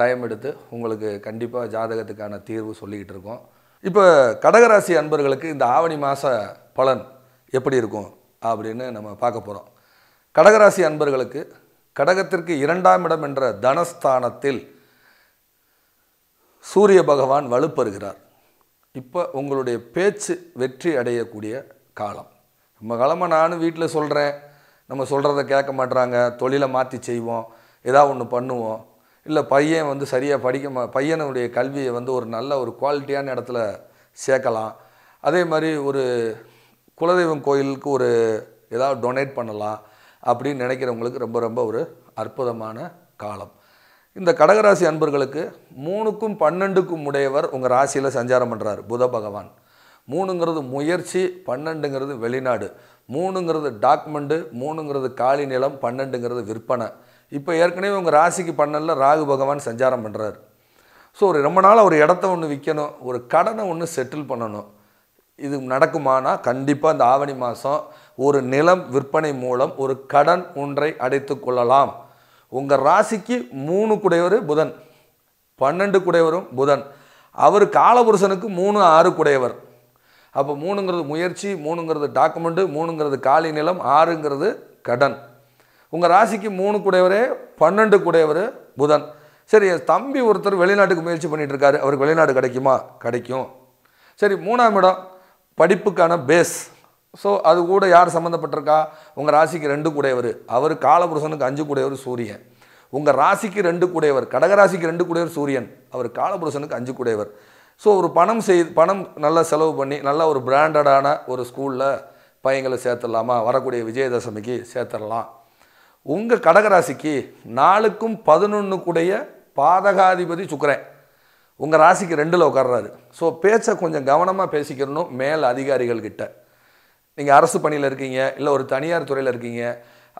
time எடுத்து உங்களுக்கு கண்டிப்பாக ஜாதகத்துக்கான தீர்வு சொல்லிக்கிட்டு இருக்கோம் இப்போ கடகராசி அன்பர்களுக்கு இந்த ஆவணி மாத பலன் எப்படி இருக்கும் அப்படின்னு நம்ம பார்க்க போகிறோம் கடகராசி அன்பர்களுக்கு கடகத்திற்கு இரண்டாம் இடம் என்ற தனஸ்தானத்தில் சூரிய பகவான் வலுப்பெறுகிறார் இப்போ உங்களுடைய பேச்சு வெற்றி அடையக்கூடிய காலம் நம்ம காலமாக நானும் வீட்டில் சொல்கிறேன் நம்ம சொல்கிறத கேட்க மாட்டுறாங்க தொழிலை மாற்றி செய்வோம் ஏதாவது ஒன்று பண்ணுவோம் இல்லை பையன் வந்து சரியாக படிக்க பையனுடைய கல்வியை வந்து ஒரு நல்ல ஒரு குவாலிட்டியான இடத்துல சேர்க்கலாம் அதே மாதிரி ஒரு குலதெய்வம் கோயிலுக்கு ஒரு ஏதாவது டொனேட் பண்ணலாம் அப்படின்னு நினைக்கிறவங்களுக்கு ரொம்ப ரொம்ப ஒரு அற்புதமான காலம் இந்த கடகராசி அன்பர்களுக்கு மூணுக்கும் பன்னெண்டுக்கும் உடையவர் உங்கள் ராசியில் சஞ்சாரம் பண்ணுறாரு புத பகவான் மூணுங்கிறது முயற்சி பன்னெண்டுங்கிறது வெளிநாடு மூணுங்கிறது டாக்குமெண்ட்டு மூணுங்கிறது காலி நிலம் பன்னெண்டுங்கிறது விற்பனை இப்போ ஏற்கனவே உங்கள் ராசிக்கு பண்ணலில் ராகு பகவான் சஞ்சாரம் பண்ணுறாரு ஸோ ஒரு ரொம்ப நாள் ஒரு இடத்த ஒன்று விற்கணும் ஒரு கடனை ஒன்று செட்டில் பண்ணணும் இது நடக்குமானா கண்டிப்பாக இந்த ஆவணி மாதம் ஒரு நிலம் விற்பனை மூலம் ஒரு கடன் ஒன்றை அடைத்து கொள்ளலாம் உங்கள் ராசிக்கு மூணு குடையவர் புதன் பன்னெண்டு குடையவரும் புதன் அவர் காலபுருஷனுக்கு மூணு ஆறு குடையவர் அப்போ மூணுங்கிறது முயற்சி மூணுங்கிறது டாக்குமெண்ட்டு மூணுங்கிறது காலி நிலம் ஆறுங்கிறது கடன் உங்கள் ராசிக்கு மூணு கூடையவரே பன்னெண்டு கூடையவர் புதன் சரி என் தம்பி ஒருத்தர் வெளிநாட்டுக்கு முயற்சி பண்ணிகிட்ருக்காரு அவருக்கு வெளிநாடு கிடைக்குமா கிடைக்கும் சரி மூணாம் இடம் படிப்புக்கான பேஸ் ஸோ அது கூட யார் சம்மந்தப்பட்டிருக்கா உங்கள் ராசிக்கு ரெண்டு கூடையவர் அவர் காலபுருஷனுக்கு அஞ்சு கூடையவர் சூரியன் உங்கள் ராசிக்கு ரெண்டு கூடையவர் கடகராசிக்கு ரெண்டு கூடையவர் சூரியன் அவர் காலபுருஷனுக்கு அஞ்சு கூடையவர் ஸோ ஒரு பணம் செய் பணம் நல்லா செலவு பண்ணி நல்லா ஒரு பிராண்டடான ஒரு ஸ்கூலில் பையங்களை சேர்த்துடலாமா வரக்கூடிய விஜயதசமிக்கு சேர்த்துடலாம் உங்கள் கடகராசிக்கு பதினொன்று பதினொன்றுக்குடைய பாதகாதிபதி சுக்கரன் உங்கள் ராசிக்கு ரெண்டில் உட்கார்றாரு ஸோ பேச்சை கொஞ்சம் கவனமாக பேசிக்கிறணும் மேல் அதிகாரிகள்கிட்ட நீங்கள் அரசு பணியில் இருக்கீங்க இல்லை ஒரு தனியார் துறையில் இருக்கீங்க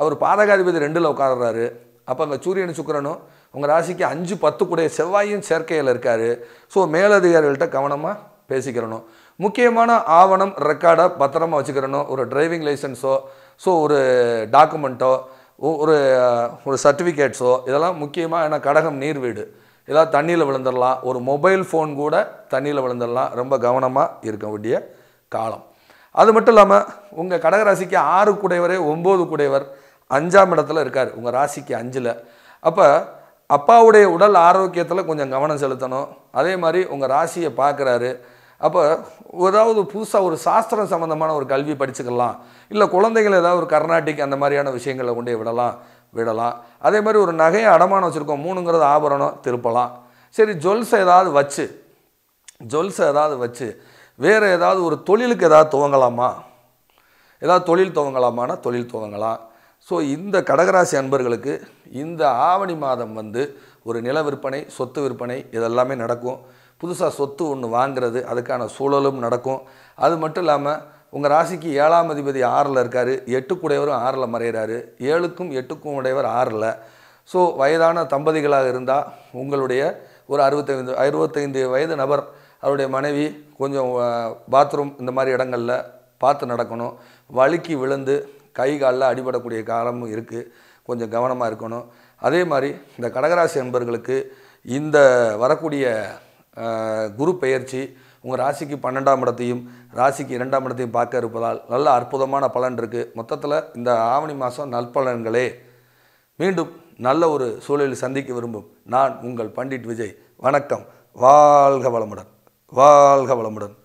அவர் பாதகாதிபதி ரெண்டில் உட்கார்றாரு அப்போ அங்கே சூரியன் சுக்கரனும் உங்கள் ராசிக்கு அஞ்சு பத்து கூட செவ்வாயும் சேர்க்கையில் இருக்கார் ஸோ மேலதிகாரிகள்கிட்ட கவனமாக பேசிக்கிறணும் முக்கியமான ஆவணம் ரெக்கார்டை பத்திரமா வச்சுக்கிறணும் ஒரு டிரைவிங் லைசன்ஸோ ஸோ ஒரு டாக்குமெண்ட்டோ ஒரு ஒரு சர்டிஃபிகேட்ஸோ இதெல்லாம் முக்கியமாக ஏன்னா கடகம் நீர் வீடு இதெல்லாம் தண்ணியில் விழுந்துடலாம் ஒரு மொபைல் ஃபோன் கூட தண்ணியில் விழுந்துடலாம் ரொம்ப கவனமாக இருக்க வேண்டிய காலம் அது மட்டும் இல்லாமல் உங்கள் கடகராசிக்கு ஆறு குடைவரே ஒம்பது குடைவர் அஞ்சாம் இடத்துல இருக்கார் உங்கள் ராசிக்கு அஞ்சில் அப்போ அப்பாவுடைய உடல் ஆரோக்கியத்தில் கொஞ்சம் கவனம் செலுத்தணும் அதே மாதிரி உங்கள் ராசியை பார்க்குறாரு அப்போ ஏதாவது புதுசாக ஒரு சாஸ்திரம் சம்மந்தமான ஒரு கல்வி படிச்சுக்கலாம் இல்லை குழந்தைகள் ஏதாவது ஒரு கர்நாட்டிக் அந்த மாதிரியான விஷயங்களை கொண்டு விடலாம் விடலாம் அதே மாதிரி ஒரு நகையை அடமானம் வச்சுருக்கோம் மூணுங்கிறது ஆபரணம் திருப்பலாம் சரி ஜுவல்ஸ் ஏதாவது வச்சு ஜுவல்ஸ் ஏதாவது வச்சு வேறு ஏதாவது ஒரு தொழிலுக்கு ஏதாவது துவங்கலாமா ஏதாவது தொழில் துவங்கலாமான்னா தொழில் துவங்கலாம் ஸோ இந்த கடகராசி அன்பர்களுக்கு இந்த ஆவணி மாதம் வந்து ஒரு நில விற்பனை சொத்து விற்பனை இதெல்லாமே நடக்கும் புதுசாக சொத்து ஒன்று வாங்கிறது அதுக்கான சூழலும் நடக்கும் அது மட்டும் இல்லாமல் உங்கள் ராசிக்கு ஏழாம் அதிபதி ஆறில் இருக்கார் எட்டுக்குடையவரும் ஆறில் மறைகிறாரு ஏழுக்கும் எட்டுக்கும் உடையவர் ஆறில் ஸோ வயதான தம்பதிகளாக இருந்தால் உங்களுடைய ஒரு அறுபத்தைந்து அறுபத்தைந்து வயது நபர் அவருடைய மனைவி கொஞ்சம் பாத்ரூம் இந்த மாதிரி இடங்களில் பார்த்து நடக்கணும் வழுக்கி விழுந்து கை காலில் அடிபடக்கூடிய காலமும் இருக்குது கொஞ்சம் கவனமாக இருக்கணும் அதே மாதிரி இந்த கடகராசி என்பர்களுக்கு இந்த வரக்கூடிய குரு பெயர்ச்சி உங்கள் ராசிக்கு பன்னெண்டாம் இடத்தையும் ராசிக்கு இரண்டாம் இடத்தையும் பார்க்க இருப்பதால் நல்ல அற்புதமான பலன் இருக்குது மொத்தத்தில் இந்த ஆவணி மாதம் நற்பலன்களே மீண்டும் நல்ல ஒரு சூழலில் சந்திக்க விரும்பும் நான் உங்கள் பண்டிட் விஜய் வணக்கம் வாழ்க வளமுடன் வாழ்க வளமுடன்